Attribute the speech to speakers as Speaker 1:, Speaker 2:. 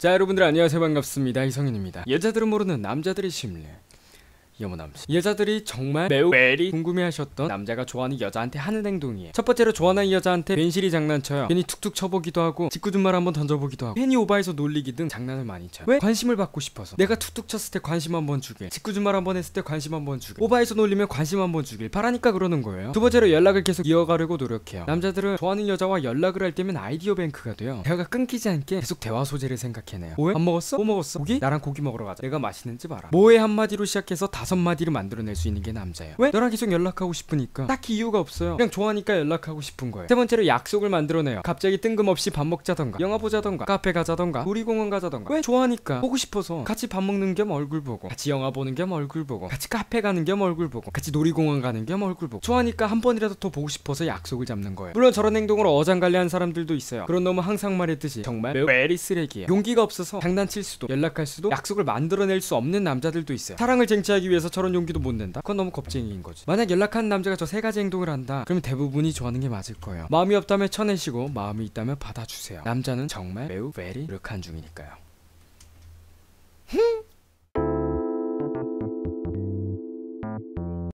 Speaker 1: 자 여러분들 안녕하세요 반갑습니다 이성윤입니다 여자들은 모르는 남자들의 심리 염원함수 여자들이 정말 매우 매리 궁금해하셨던 남자가 좋아하는 여자한테 하는 행동이에요 첫 번째로 좋아하는 여자한테 괜시리 장난쳐요 괜히 툭툭 쳐보기도 하고 짓궂은말 한번 던져보기도 하고 괜히 오바해서 놀리기 등 장난을 많이 쳐요 왜? 관심을 받고 싶어서 내가 툭툭 쳤을 때 관심 한번 주길 짓궂은말 한번 했을 때 관심 한번 주길 오바해서 놀리면 관심 한번 주길 바라니까 그러는 거예요 두 번째로 연락을 계속 이어가려고 노력해요 남자들은 좋아하는 여자와 연락을 할 때면 아이디어 뱅크가 돼요 대화가 끊기지 않게 계속 대화 소재를 생각해내요 뭐해? 밥 뭐 먹었어? 뭐 먹었어? 고기? 나랑 고기 먹으러 가자 내가 맛있는 집 알아 뭐해 한마디로 시작해서 다섯 다섯 마디로 만들어낼 수 있는 게 남자예요 왜? 너랑 계속 연락하고 싶으니까 딱히 이유가 없어요 그냥 좋아하니까 연락하고 싶은 거예요 세 번째로 약속을 만들어내요 갑자기 뜬금없이 밥 먹자던가 영화 보자던가 카페 가자던가 놀이공원 가자던가 왜? 좋아하니까 보고 싶어서 같이 밥 먹는 겸 얼굴 보고 같이 영화 보는 겸 얼굴 보고 같이 카페 가는 겸 얼굴 보고 같이 놀이공원 가는 겸 얼굴 보고 좋아하니까 한 번이라도 더 보고 싶어서 약속을 잡는 거예요 물론 저런 행동으로 어장관리한 사람들도 있어요 그런 놈은 항상 말했듯이 정말 매 메리 쓰레기예 용기가 없어서 장난칠 수도 연락할 수도 약속을 만들어낼 수 없는 남자들도 있어요 사랑을 쟁취하기 위해 위해서 저런 용기도 못 낸다? 그건 너무 겁쟁이인 거지 만약 연락한 남자가 저 세 가지 행동을 한다 그러면 대부분이 좋아하는 게 맞을 거예요 마음이 없다면 쳐내시고 마음이 있다면 받아주세요 남자는 정말 매우 very 노력한 중이니까요